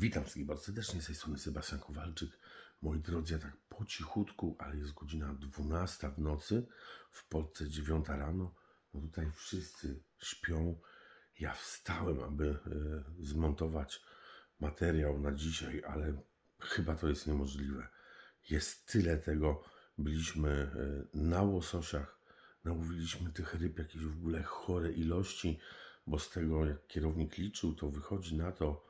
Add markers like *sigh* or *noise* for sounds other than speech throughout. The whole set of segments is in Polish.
Witam wszystkich bardzo serdecznie, z tej strony Sebastian Kowalczyk. Moi drodzy, ja tak po cichutku, ale jest godzina 12 w nocy, w Polsce 9 rano. No tutaj wszyscy śpią. Ja wstałem, aby e, zmontować materiał na dzisiaj, ale chyba to jest niemożliwe. Jest tyle tego. Byliśmy e, na łososiach, namówiliśmy tych ryb jakieś w ogóle chore ilości, bo z tego jak kierownik liczył, to wychodzi na to,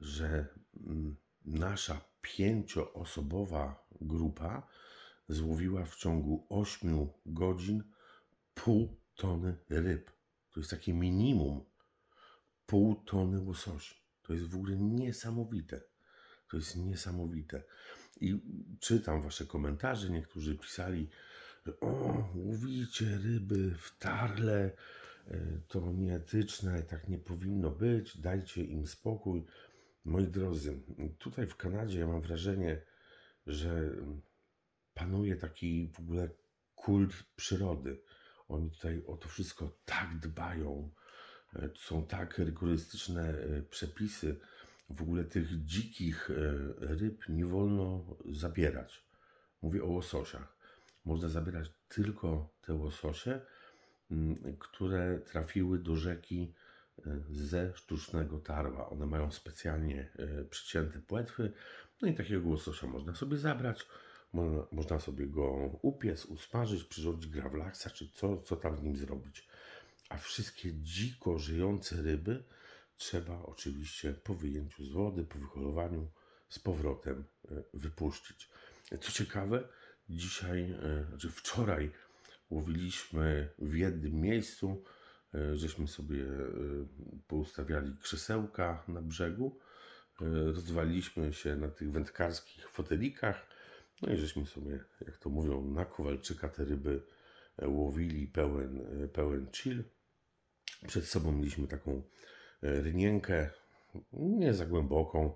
że mm, nasza pięcioosobowa grupa złowiła w ciągu 8 godzin pół tony ryb. To jest takie minimum. Pół tony łososi. To jest w ogóle niesamowite. To jest niesamowite. I czytam wasze komentarze. Niektórzy pisali, że o, łowicie ryby w tarle, e, to nieetyczne, tak nie powinno być, dajcie im spokój. Moi drodzy, tutaj w Kanadzie ja mam wrażenie, że panuje taki w ogóle kult przyrody. Oni tutaj o to wszystko tak dbają. E, są tak rygorystyczne e, przepisy. W ogóle tych dzikich e, ryb nie wolno zabierać. Mówię o łososiach. Można zabierać tylko te łososie, które trafiły do rzeki ze sztucznego tarła. One mają specjalnie e, przycięte płetwy, no i takiego głososza można sobie zabrać, można sobie go upiec, usparzyć, przyrządzić grawlaksa, czy co, co tam z nim zrobić. A wszystkie dziko żyjące ryby trzeba oczywiście po wyjęciu z wody, po wyholowaniu z powrotem e, wypuścić. Co ciekawe, dzisiaj, e, czy znaczy wczoraj łowiliśmy w jednym miejscu E, żeśmy sobie e, poustawiali krzesełka na brzegu, e, rozwaliliśmy się na tych wędkarskich fotelikach, no i żeśmy sobie, jak to mówią, na Kowalczyka te ryby łowili pełen, pełen chill. Przed sobą mieliśmy taką rynienkę, nie za głęboką,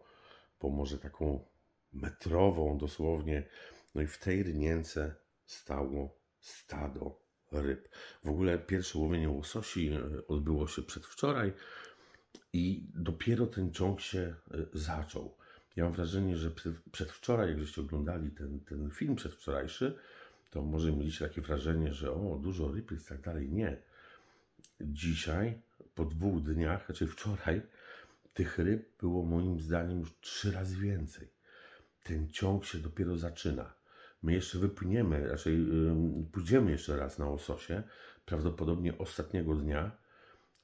bo może taką metrową dosłownie. No i w tej rynience stało stado ryb. W ogóle pierwsze łowienie łososi e, odbyło się przedwczoraj i dopiero ten ciąg się e, zaczął. Ja mam wrażenie, że przedwczoraj, jak żeście oglądali ten, ten film przedwczorajszy, to może mieliście takie wrażenie, że o, dużo ryb jest tak dalej. Nie. Dzisiaj, po dwóch dniach, znaczy wczoraj, tych ryb było moim zdaniem już trzy razy więcej. Ten ciąg się dopiero zaczyna. My jeszcze wypłyniemy, raczej pójdziemy jeszcze raz na łososie, prawdopodobnie ostatniego dnia,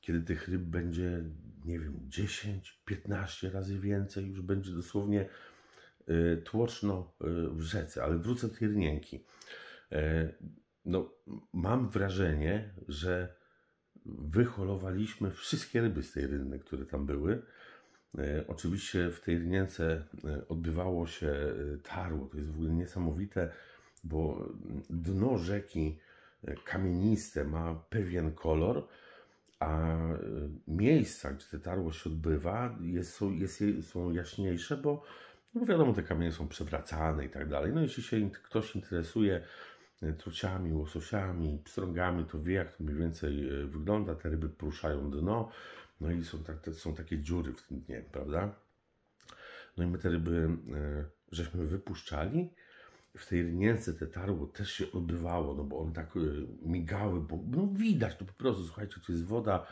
kiedy tych ryb będzie, nie wiem, 10, 15 razy więcej, już będzie dosłownie y, tłoczno y, w rzece, ale wrócę do Tyrnienki. E, no, mam wrażenie, że wyholowaliśmy wszystkie ryby z tej rynny, które tam były. E, oczywiście w tej Rnience e, odbywało się e, tarło. To jest w ogóle niesamowite, bo dno rzeki kamieniste ma pewien kolor, a miejsca, gdzie te tarło się odbywa, jest, jest, są jaśniejsze, bo no wiadomo, te kamienie są przewracane i tak dalej. No jeśli się ktoś interesuje E, truciami, łososiami, pstrągami, to wie jak to mniej więcej e, wygląda. Te ryby poruszają dno, no i są, tak, są takie dziury w tym dnie, prawda? No i my te ryby e, żeśmy wypuszczali. W tej rynience te tarło też się odbywało, no bo one tak migały, bo no widać to po prostu, słuchajcie, to jest woda,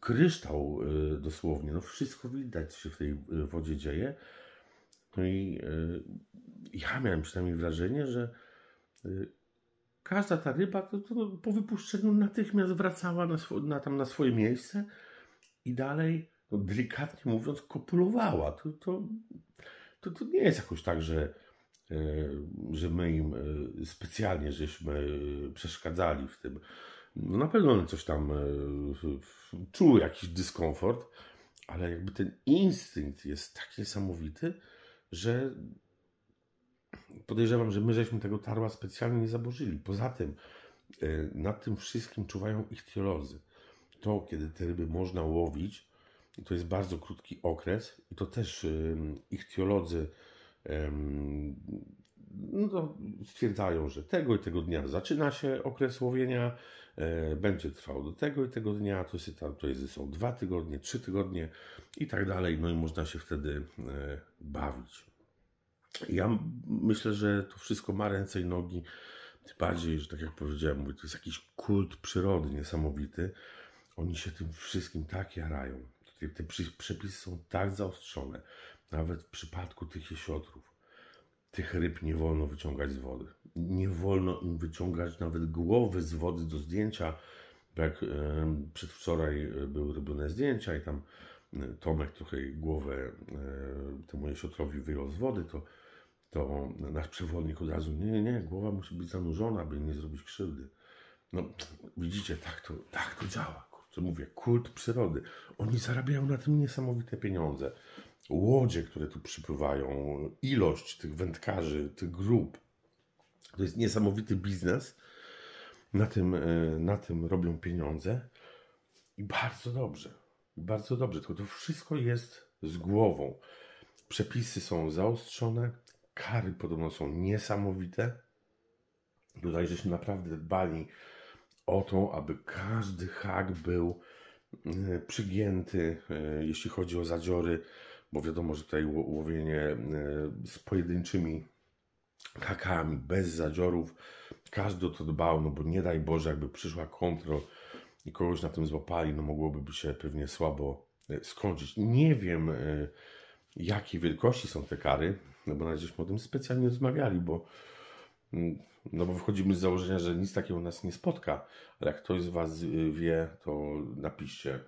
kryształ dosłownie, no wszystko widać, się w tej wodzie dzieje. No i ja miałem przynajmniej wrażenie, że każda ta ryba to, to po wypuszczeniu natychmiast wracała na, swo, na, tam na swoje miejsce i dalej, no, delikatnie mówiąc, kopulowała. To, to, to, to nie jest jakoś tak, że, e, że my im e, specjalnie żeśmy przeszkadzali w tym. No na pewno one coś tam e, czuły jakiś dyskomfort, ale jakby ten instynkt jest tak niesamowity, że podejrzewam, że my żeśmy tego tarła specjalnie nie zaburzyli. Poza tym, e, nad tym wszystkim czuwają ichtiolodzy. To, kiedy te ryby można łowić, to jest bardzo krótki okres i to też e, ichtiolodzy no, stwierdzają, że tego i tego dnia zaczyna się okres łowienia, e, będzie trwał do tego i tego dnia, to, tam, to jest, są dwa tygodnie, trzy tygodnie i tak dalej, no i można się wtedy bawić. Ja myślę, że to wszystko ma ręce i nogi. Tym bardziej, że tak jak powiedziałem, mówię, to jest jakiś kult przyrody niesamowity. Oni się tym wszystkim tak jarają. Te, te przepisy są tak zaostrzone. Nawet w przypadku tych jesiotrów, tych ryb nie wolno wyciągać z wody. Nie wolno im wyciągać nawet głowy z wody do zdjęcia. Jak e, przedwczoraj były robione zdjęcia i tam e, Tomek trochę głowę e, temu jesiotrowi wyjął z wody, to to nasz przewodnik od razu, nie, nie, nie, głowa musi być zanurzona, by nie zrobić krzywdy. No, widzicie, tak to, tak to działa. Kurczę, mówię, kult przyrody. Oni zarabiają na tym niesamowite pieniądze. Łodzie, które tu przypływają, ilość tych wędkarzy, tych grup. To jest niesamowity biznes. Na tym, e, na tym robią pieniądze. I bardzo dobrze. Bardzo dobrze. Tylko to wszystko jest z głową. Przepisy są zaostrzone, Kary podobno są niesamowite. Tutaj żeśmy naprawdę dbali o to, aby każdy hak był e, przygięty, e, jeśli chodzi o zadziory, bo wiadomo, że tutaj łowienie e, z pojedynczymi hakami, bez zadziorów, każdy o to dbał, no bo nie daj Boże, jakby przyszła kontrol i kogoś na tym złapali, no mogłoby się pewnie słabo skończyć. Nie wiem, jakiej wielkości są te kary, no bo nawet żeśmy o tym specjalnie rozmawiali, bo mm, no bo wychodzimy z założenia, że nic takiego nas nie spotka, ale jak ktoś z Was wie, to napiszcie y,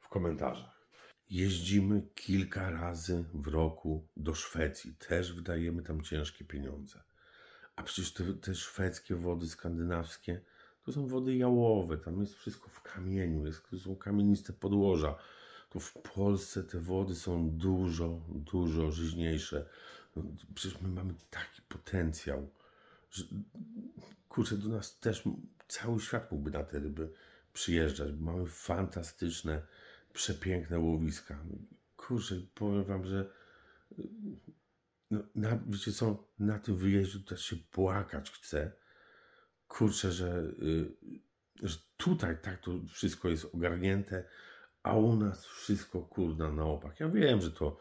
w komentarzach. Jeździmy kilka razy w roku do Szwecji, też wydajemy tam ciężkie pieniądze. A przecież te, te szwedzkie wody skandynawskie to są wody jałowe, tam jest wszystko w kamieniu, jest, są kamieniste podłoża to w Polsce te wody są dużo, dużo żyźniejsze. No, przecież my mamy taki potencjał, że kurczę, do nas też cały świat mógłby na te ryby przyjeżdżać. Mamy fantastyczne, przepiękne łowiska. Kurczę, powiem Wam, że no, na, wiecie co, na tym wyjeździe też się płakać chcę. Kurczę, że, y, że tutaj tak to wszystko jest ogarnięte, a u nas wszystko kurna na opak. Ja wiem, że to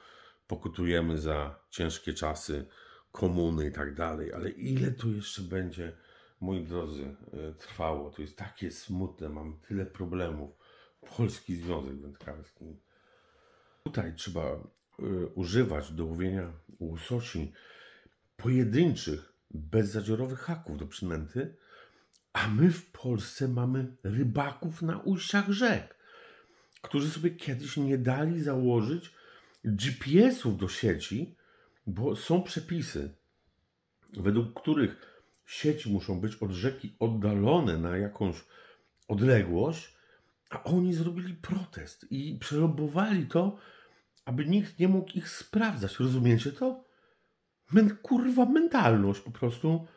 pokutujemy za ciężkie czasy komuny i tak dalej, ale ile to jeszcze będzie, moi drodzy, e, trwało? To jest takie smutne, mamy tyle problemów. Polski Związek Wędkarski. Tutaj trzeba e, używać do łowienia łososi pojedynczych, bezzadziorowych haków do przynęty, a my w Polsce mamy rybaków na ujściach rzek którzy sobie kiedyś nie dali założyć GPS-ów do sieci, bo są przepisy, według których sieci muszą być od rzeki oddalone na jakąś odległość, a oni zrobili protest i przelobowali to, aby nikt nie mógł ich sprawdzać. Rozumiecie to? Men, kurwa, mentalność po prostu.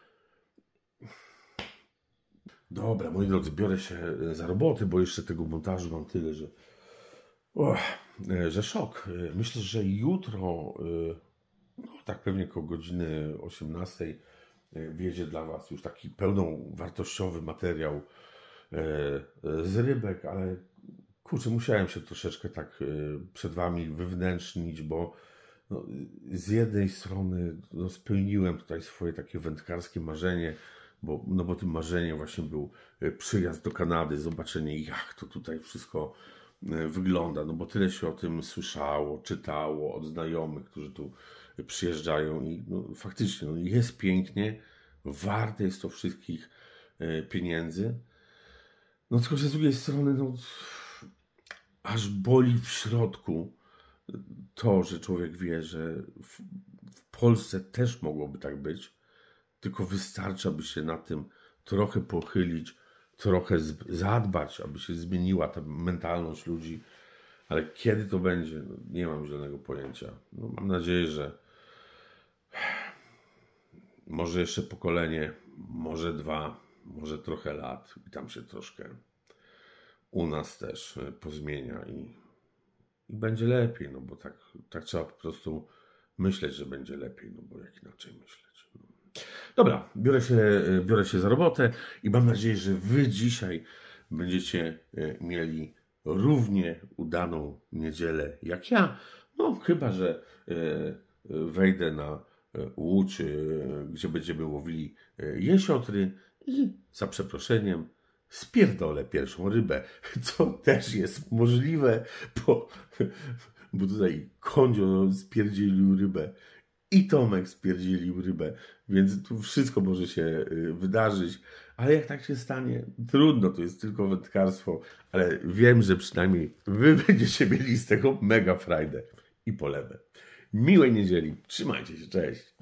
Dobra, moi drodzy, biorę się za roboty, bo jeszcze tego montażu mam tyle, że. Och, e, że szok. E, Myślę, że jutro, e, no tak pewnie koło godziny 18 wjedzie dla Was już taki pełnowartościowy materiał z rybek, ale kurczę, musiałem się troszeczkę tak przed Wami wywnętrznić, bo no, z jednej strony no, spełniłem tutaj swoje takie wędkarskie marzenie, bo, no bo tym marzeniem właśnie był przyjazd do Kanady, zobaczenie jak to tutaj wszystko E, wygląda, no bo tyle się o tym słyszało, czytało od znajomych, którzy tu przyjeżdżają i no, faktycznie no, jest pięknie, warte jest to wszystkich e, pieniędzy. No tylko, że z drugiej strony no, aż boli w środku to, że człowiek wie, że w, w Polsce też mogłoby tak być, tylko wystarcza by się na tym trochę pochylić, trochę zadbać, aby się zmieniła ta mentalność ludzi, ale kiedy to będzie, no, nie mam żadnego pojęcia. No, mam nadzieję, że może jeszcze pokolenie, może dwa, może trochę lat i tam się troszkę u nas też e, pozmienia i, i będzie lepiej, no bo tak, tak trzeba po prostu myśleć, że będzie lepiej, no bo jak inaczej myśleć. Dobra, biorę się, y, biorę się za robotę i mam nadzieję, że Wy dzisiaj będziecie y, mieli równie udaną niedzielę jak ja. No, chyba, że y, wejdę na łódź, gdzie będziemy łowili jesiotry i za przeproszeniem spierdolę pierwszą rybę, *laughs* co też jest możliwe, bo, bo tutaj kondzio spierdzielił rybę i Tomek spierdzielił rybę, więc tu wszystko może się y, wydarzyć. Ale jak tak się stanie, trudno, to jest tylko wędkarstwo, ale wiem, że przynajmniej wy *laughs* będziecie mieli z tego mega frajdę i polewę. Miłej niedzieli, trzymajcie się, cześć!